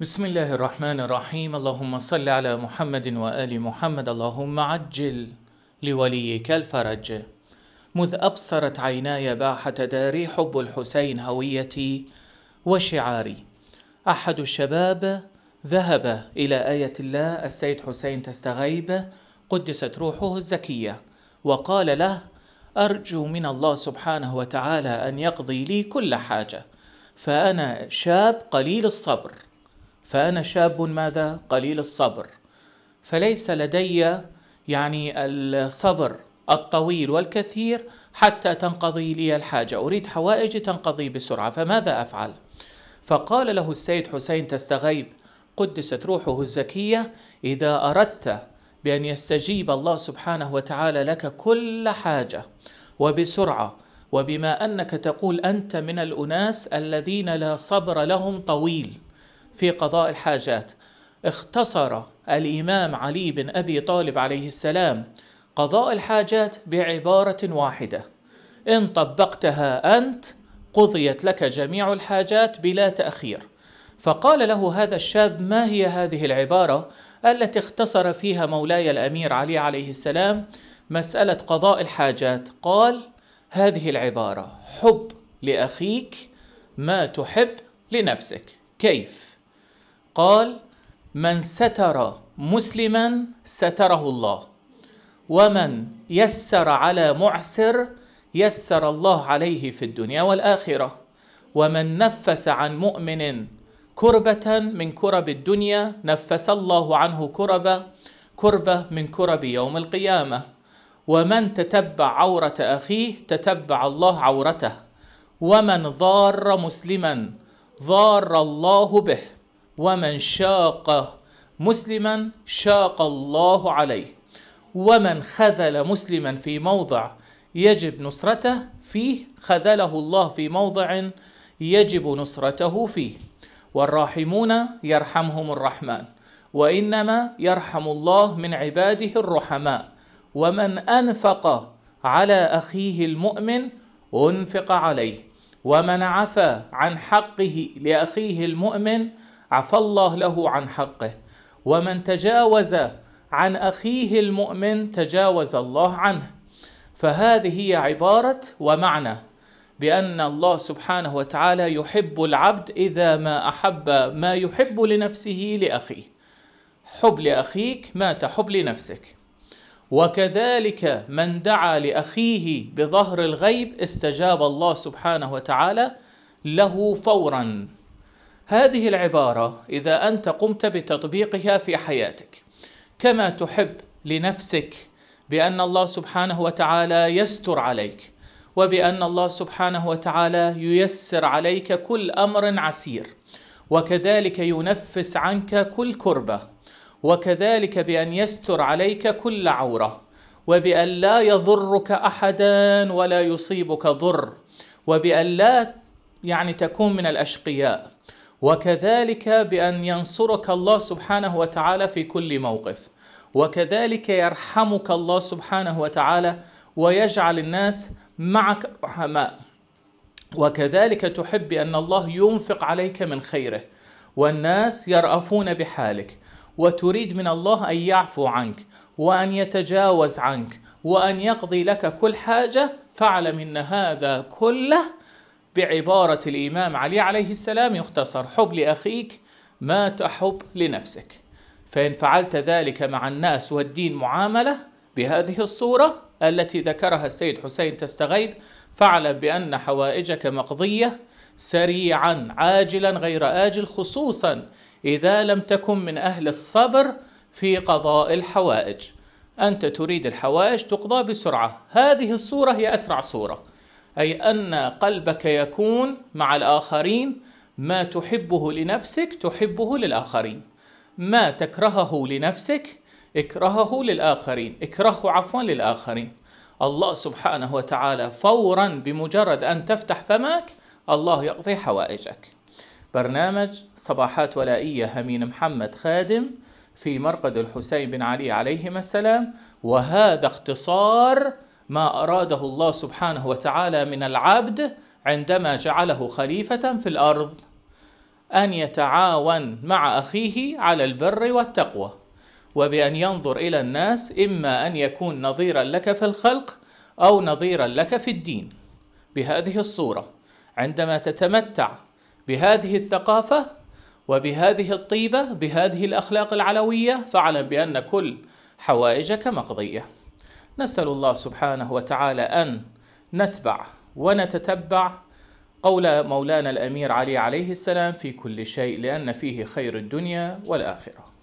بسم الله الرحمن الرحيم اللهم صل على محمد وآل محمد اللهم عجل لوليك الفرج مذ أبصرت عيناي باحة داري حب الحسين هويتي وشعاري أحد الشباب ذهب إلى آية الله السيد حسين تستغيب قدست روحه الزكية وقال له أرجو من الله سبحانه وتعالى أن يقضي لي كل حاجة فأنا شاب قليل الصبر فأنا شاب ماذا قليل الصبر فليس لدي يعني الصبر الطويل والكثير حتى تنقضي لي الحاجة أريد حوائجي تنقضي بسرعة فماذا أفعل؟ فقال له السيد حسين تستغيب قدست روحه الزكية إذا أردت بأن يستجيب الله سبحانه وتعالى لك كل حاجة وبسرعة وبما أنك تقول أنت من الأناس الذين لا صبر لهم طويل في قضاء الحاجات اختصر الإمام علي بن أبي طالب عليه السلام قضاء الحاجات بعبارة واحدة إن طبقتها أنت قضيت لك جميع الحاجات بلا تأخير فقال له هذا الشاب ما هي هذه العبارة التي اختصر فيها مولاي الأمير علي عليه السلام مسألة قضاء الحاجات قال هذه العبارة حب لأخيك ما تحب لنفسك كيف؟ قال من ستر مسلما ستره الله ومن يسر على معسر يسر الله عليه في الدنيا والآخرة ومن نفس عن مؤمن كربة من كرب الدنيا نفس الله عنه كربة كربة من كرب يوم القيامة ومن تتبع عورة أخيه تتبع الله عورته ومن ضار مسلما ضار الله به ومن شاقه مسلما شاق الله عليه ومن خذل مسلما في موضع يجب نصرته فيه خذله الله في موضع يجب نصرته فيه والراحمون يرحمهم الرحمن وانما يرحم الله من عباده الرحماء ومن انفق على اخيه المؤمن انفق عليه ومن عفا عن حقه لاخيه المؤمن عفى الله له عن حقه ومن تجاوز عن اخيه المؤمن تجاوز الله عنه فهذه هي عباره ومعنى بان الله سبحانه وتعالى يحب العبد اذا ما احب ما يحب لنفسه لاخيه حب لاخيك ما تحب لنفسك وكذلك من دعا لاخيه بظهر الغيب استجاب الله سبحانه وتعالى له فورا هذه العبارة إذا أنت قمت بتطبيقها في حياتك كما تحب لنفسك بأن الله سبحانه وتعالى يستر عليك وبأن الله سبحانه وتعالى ييسر عليك كل أمر عسير وكذلك ينفس عنك كل كربة وكذلك بأن يستر عليك كل عورة وبأن لا يضرك أحدا ولا يصيبك ضر وبأن لا يعني تكون من الأشقياء وكذلك بأن ينصرك الله سبحانه وتعالى في كل موقف وكذلك يرحمك الله سبحانه وتعالى ويجعل الناس معك رحماء وكذلك تحب أن الله ينفق عليك من خيره والناس يرأفون بحالك وتريد من الله أن يعفو عنك وأن يتجاوز عنك وأن يقضي لك كل حاجة فاعلم إن هذا كله بعبارة الإمام علي عليه السلام يختصر حب لأخيك ما تحب لنفسك فإن فعلت ذلك مع الناس والدين معاملة بهذه الصورة التي ذكرها السيد حسين تستغيب فاعلم بأن حوائجك مقضية سريعا عاجلا غير آجل خصوصا إذا لم تكن من أهل الصبر في قضاء الحوائج أنت تريد الحوائج تقضى بسرعة هذه الصورة هي أسرع صورة أي أن قلبك يكون مع الآخرين ما تحبه لنفسك تحبه للآخرين ما تكرهه لنفسك اكرهه للآخرين اكرهه عفوا للآخرين الله سبحانه وتعالى فورا بمجرد أن تفتح فمك الله يقضي حوائجك برنامج صباحات ولائية همين محمد خادم في مرقد الحسين بن علي عليهما السلام وهذا اختصار ما أراده الله سبحانه وتعالى من العبد عندما جعله خليفة في الأرض أن يتعاون مع أخيه على البر والتقوى وبأن ينظر إلى الناس إما أن يكون نظيرا لك في الخلق أو نظيرا لك في الدين بهذه الصورة عندما تتمتع بهذه الثقافة وبهذه الطيبة بهذه الأخلاق العلوية فاعلم بأن كل حوائجك مقضية نسأل الله سبحانه وتعالى أن نتبع ونتتبع قول مولانا الأمير علي عليه السلام في كل شيء لأن فيه خير الدنيا والآخرة